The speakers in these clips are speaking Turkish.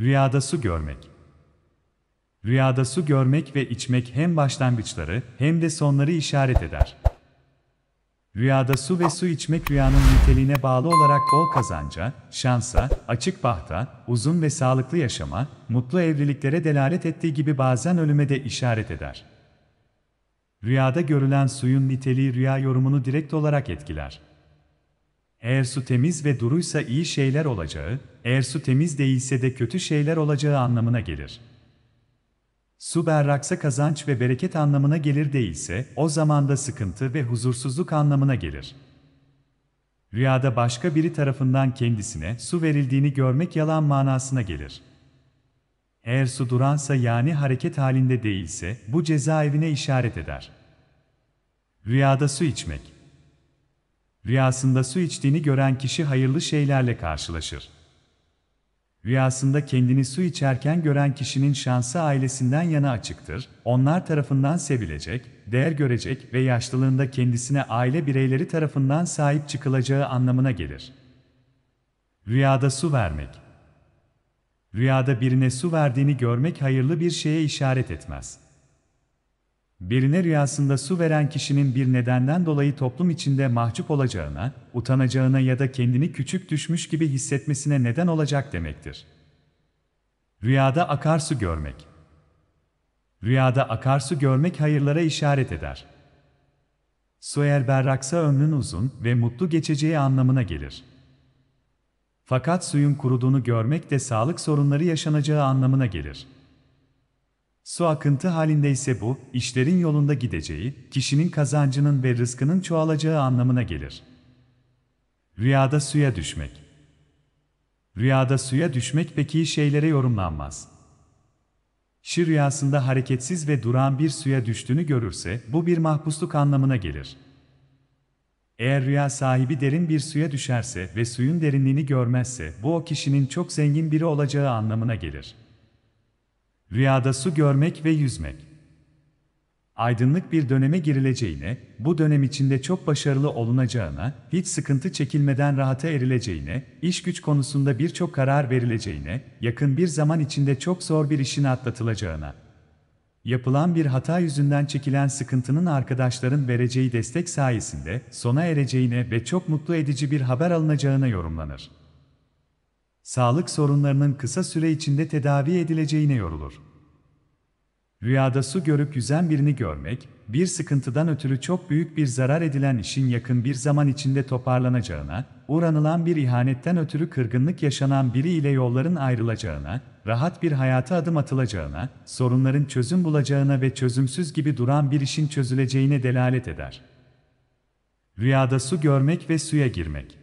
Rüyada su görmek. Rüyada su görmek ve içmek hem başlangıçları hem de sonları işaret eder. Rüyada su ve su içmek rüyanın niteliğine bağlı olarak bol kazanca, şansa, açık bahta, uzun ve sağlıklı yaşama, mutlu evliliklere delalet ettiği gibi bazen ölüme de işaret eder. Rüyada görülen suyun niteliği rüya yorumunu direkt olarak etkiler. Eğer su temiz ve duruysa iyi şeyler olacağı, eğer su temiz değilse de kötü şeyler olacağı anlamına gelir. Su berraksa kazanç ve bereket anlamına gelir değilse, o zaman da sıkıntı ve huzursuzluk anlamına gelir. Rüyada başka biri tarafından kendisine su verildiğini görmek yalan manasına gelir. Eğer su duransa yani hareket halinde değilse, bu cezaevine işaret eder. Rüyada su içmek Rüyasında su içtiğini gören kişi hayırlı şeylerle karşılaşır. Rüyasında kendini su içerken gören kişinin şansı ailesinden yana açıktır, onlar tarafından sevilecek, değer görecek ve yaşlılığında kendisine aile bireyleri tarafından sahip çıkılacağı anlamına gelir. Rüyada su vermek Rüyada birine su verdiğini görmek hayırlı bir şeye işaret etmez. Birine rüyasında su veren kişinin bir nedenden dolayı toplum içinde mahcup olacağına, utanacağına ya da kendini küçük düşmüş gibi hissetmesine neden olacak demektir. Rüyada akarsu görmek Rüyada akarsu görmek hayırlara işaret eder. Soyer berraksa ömrün uzun ve mutlu geçeceği anlamına gelir. Fakat suyun kuruduğunu görmek de sağlık sorunları yaşanacağı anlamına gelir. Su akıntı halinde ise bu, işlerin yolunda gideceği, kişinin kazancının ve rızkının çoğalacağı anlamına gelir. Rüyada suya düşmek Rüyada suya düşmek peki şeylere yorumlanmaz. Şi rüyasında hareketsiz ve duran bir suya düştüğünü görürse, bu bir mahpusluk anlamına gelir. Eğer rüya sahibi derin bir suya düşerse ve suyun derinliğini görmezse, bu o kişinin çok zengin biri olacağı anlamına gelir. Rüyada su görmek ve yüzmek. Aydınlık bir döneme girileceğine, bu dönem içinde çok başarılı olunacağına, hiç sıkıntı çekilmeden rahata erileceğine, iş güç konusunda birçok karar verileceğine, yakın bir zaman içinde çok zor bir işin atlatılacağına, yapılan bir hata yüzünden çekilen sıkıntının arkadaşların vereceği destek sayesinde sona ereceğine ve çok mutlu edici bir haber alınacağına yorumlanır sağlık sorunlarının kısa süre içinde tedavi edileceğine yorulur. Rüyada su görüp yüzen birini görmek, bir sıkıntıdan ötürü çok büyük bir zarar edilen işin yakın bir zaman içinde toparlanacağına, uğranılan bir ihanetten ötürü kırgınlık yaşanan biri ile yolların ayrılacağına, rahat bir hayata adım atılacağına, sorunların çözüm bulacağına ve çözümsüz gibi duran bir işin çözüleceğine delalet eder. Rüyada su görmek ve suya girmek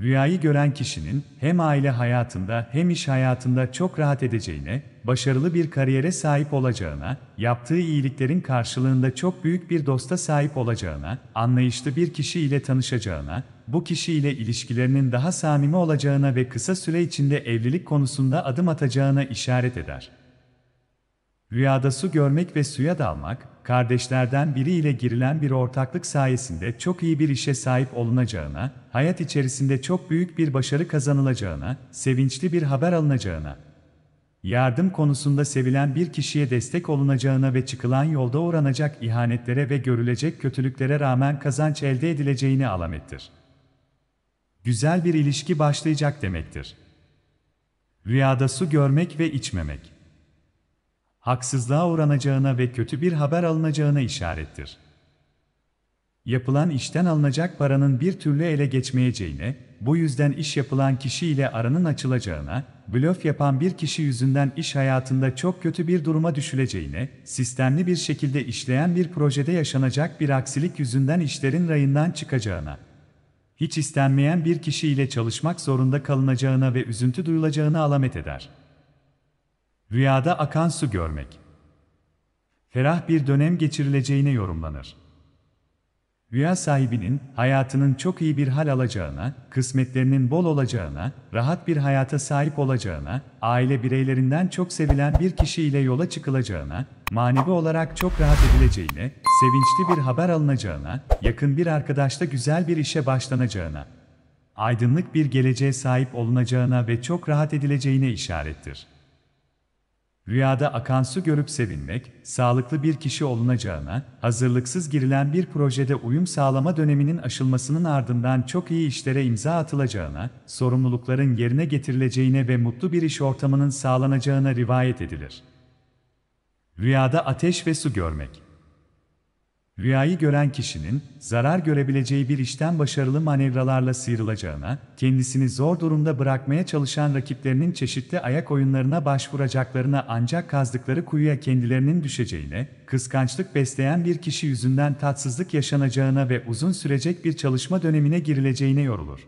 Rüyayı gören kişinin hem aile hayatında hem iş hayatında çok rahat edeceğine, başarılı bir kariyere sahip olacağına, yaptığı iyiliklerin karşılığında çok büyük bir dosta sahip olacağına, anlayışlı bir kişi ile tanışacağına, bu kişiyle ilişkilerinin daha samimi olacağına ve kısa süre içinde evlilik konusunda adım atacağına işaret eder. Rüyada su görmek ve suya dalmak, kardeşlerden biriyle girilen bir ortaklık sayesinde çok iyi bir işe sahip olunacağına, hayat içerisinde çok büyük bir başarı kazanılacağına, sevinçli bir haber alınacağına, yardım konusunda sevilen bir kişiye destek olunacağına ve çıkılan yolda uğranacak ihanetlere ve görülecek kötülüklere rağmen kazanç elde edileceğini alamettir. Güzel bir ilişki başlayacak demektir. Rüyada su görmek ve içmemek haksızlığa uğranacağına ve kötü bir haber alınacağına işarettir. Yapılan işten alınacak paranın bir türlü ele geçmeyeceğine, bu yüzden iş yapılan kişi ile aranın açılacağına, blöf yapan bir kişi yüzünden iş hayatında çok kötü bir duruma düşüleceğine, sistemli bir şekilde işleyen bir projede yaşanacak bir aksilik yüzünden işlerin rayından çıkacağına, hiç istenmeyen bir kişi ile çalışmak zorunda kalınacağına ve üzüntü duyulacağına alamet eder.'' Rüyada akan su görmek. Ferah bir dönem geçirileceğine yorumlanır. Rüya sahibinin hayatının çok iyi bir hal alacağına, kısmetlerinin bol olacağına, rahat bir hayata sahip olacağına, aile bireylerinden çok sevilen bir kişiyle yola çıkılacağına, manevi olarak çok rahat edileceğine, sevinçli bir haber alınacağına, yakın bir arkadaşta güzel bir işe başlanacağına, aydınlık bir geleceğe sahip olunacağına ve çok rahat edileceğine işarettir. Rüyada akan su görüp sevinmek, sağlıklı bir kişi olunacağına, hazırlıksız girilen bir projede uyum sağlama döneminin aşılmasının ardından çok iyi işlere imza atılacağına, sorumlulukların yerine getirileceğine ve mutlu bir iş ortamının sağlanacağına rivayet edilir. Rüyada ateş ve su görmek Rüyayı gören kişinin, zarar görebileceği bir işten başarılı manevralarla sıyrılacağına, kendisini zor durumda bırakmaya çalışan rakiplerinin çeşitli ayak oyunlarına başvuracaklarına ancak kazdıkları kuyuya kendilerinin düşeceğine, kıskançlık besleyen bir kişi yüzünden tatsızlık yaşanacağına ve uzun sürecek bir çalışma dönemine girileceğine yorulur.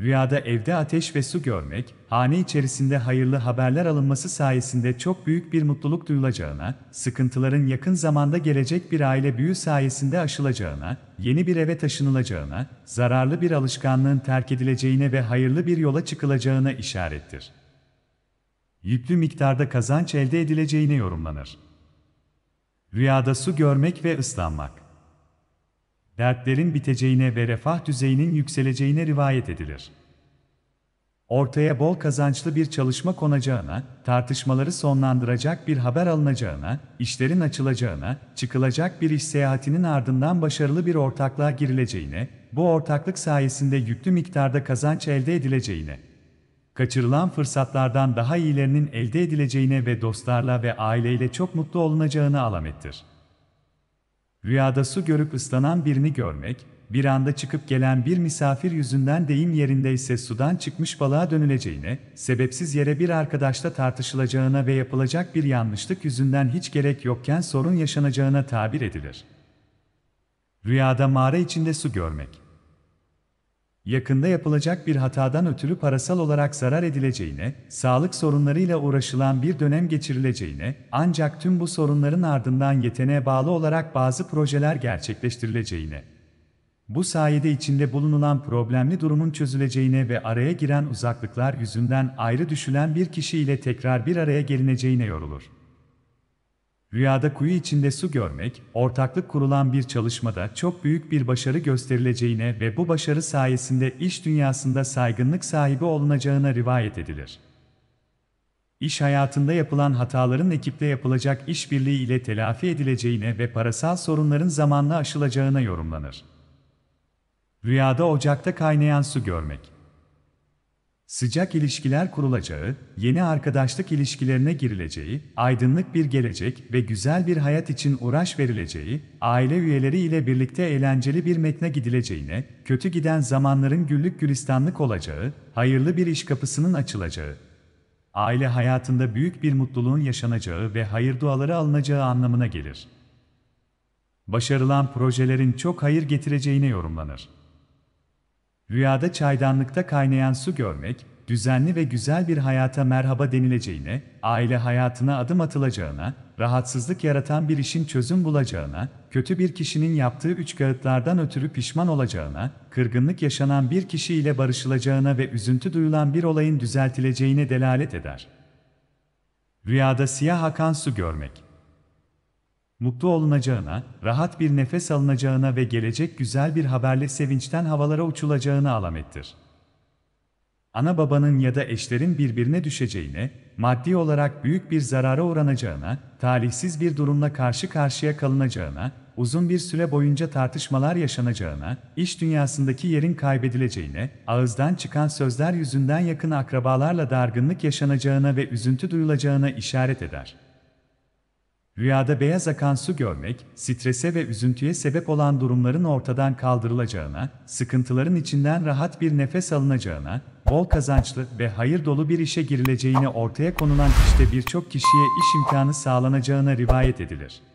Rüyada evde ateş ve su görmek, hane içerisinde hayırlı haberler alınması sayesinde çok büyük bir mutluluk duyulacağına, sıkıntıların yakın zamanda gelecek bir aile büyü sayesinde aşılacağına, yeni bir eve taşınılacağına, zararlı bir alışkanlığın terk edileceğine ve hayırlı bir yola çıkılacağına işarettir. Yüklü miktarda kazanç elde edileceğine yorumlanır. Rüyada su görmek ve ıslanmak dertlerin biteceğine ve refah düzeyinin yükseleceğine rivayet edilir. Ortaya bol kazançlı bir çalışma konacağına, tartışmaları sonlandıracak bir haber alınacağına, işlerin açılacağına, çıkılacak bir iş seyahatinin ardından başarılı bir ortaklığa girileceğine, bu ortaklık sayesinde yüklü miktarda kazanç elde edileceğine, kaçırılan fırsatlardan daha iyilerinin elde edileceğine ve dostlarla ve aileyle çok mutlu olunacağını alamettir. Rüyada su görüp ıslanan birini görmek, bir anda çıkıp gelen bir misafir yüzünden deyim yerindeyse sudan çıkmış balığa dönüleceğine, sebepsiz yere bir arkadaşla tartışılacağına ve yapılacak bir yanlışlık yüzünden hiç gerek yokken sorun yaşanacağına tabir edilir. Rüyada mağara içinde su görmek yakında yapılacak bir hatadan ötürü parasal olarak zarar edileceğine, sağlık sorunlarıyla uğraşılan bir dönem geçirileceğine, ancak tüm bu sorunların ardından yeteneğe bağlı olarak bazı projeler gerçekleştirileceğine, bu sayede içinde bulunulan problemli durumun çözüleceğine ve araya giren uzaklıklar yüzünden ayrı düşülen bir kişi ile tekrar bir araya gelineceğine yorulur. Rüyada kuyu içinde su görmek, ortaklık kurulan bir çalışmada çok büyük bir başarı gösterileceğine ve bu başarı sayesinde iş dünyasında saygınlık sahibi olunacağına rivayet edilir. İş hayatında yapılan hataların ekiple yapılacak işbirliği ile telafi edileceğine ve parasal sorunların zamanla aşılacağına yorumlanır. Rüyada ocakta kaynayan su görmek sıcak ilişkiler kurulacağı, yeni arkadaşlık ilişkilerine girileceği, aydınlık bir gelecek ve güzel bir hayat için uğraş verileceği, aile üyeleri ile birlikte eğlenceli bir metne gidileceğine, kötü giden zamanların güllük gülistanlık olacağı, hayırlı bir iş kapısının açılacağı, aile hayatında büyük bir mutluluğun yaşanacağı ve hayır duaları alınacağı anlamına gelir. Başarılan projelerin çok hayır getireceğine yorumlanır. Rüyada çaydanlıkta kaynayan su görmek, düzenli ve güzel bir hayata merhaba denileceğine, aile hayatına adım atılacağına, rahatsızlık yaratan bir işin çözüm bulacağına, kötü bir kişinin yaptığı üç kağıtlardan ötürü pişman olacağına, kırgınlık yaşanan bir kişiyle barışılacağına ve üzüntü duyulan bir olayın düzeltileceğine delalet eder. Rüyada siyah akan su görmek mutlu olunacağına, rahat bir nefes alınacağına ve gelecek güzel bir haberle sevinçten havalara uçulacağına alamettir. Ana babanın ya da eşlerin birbirine düşeceğine, maddi olarak büyük bir zarara uğranacağına, talihsiz bir durumla karşı karşıya kalınacağına, uzun bir süre boyunca tartışmalar yaşanacağına, iş dünyasındaki yerin kaybedileceğine, ağızdan çıkan sözler yüzünden yakın akrabalarla dargınlık yaşanacağına ve üzüntü duyulacağına işaret eder. Rüyada beyaz akan su görmek, strese ve üzüntüye sebep olan durumların ortadan kaldırılacağına, sıkıntıların içinden rahat bir nefes alınacağına, bol kazançlı ve hayır dolu bir işe girileceğine ortaya konulan işte birçok kişiye iş imkanı sağlanacağına rivayet edilir.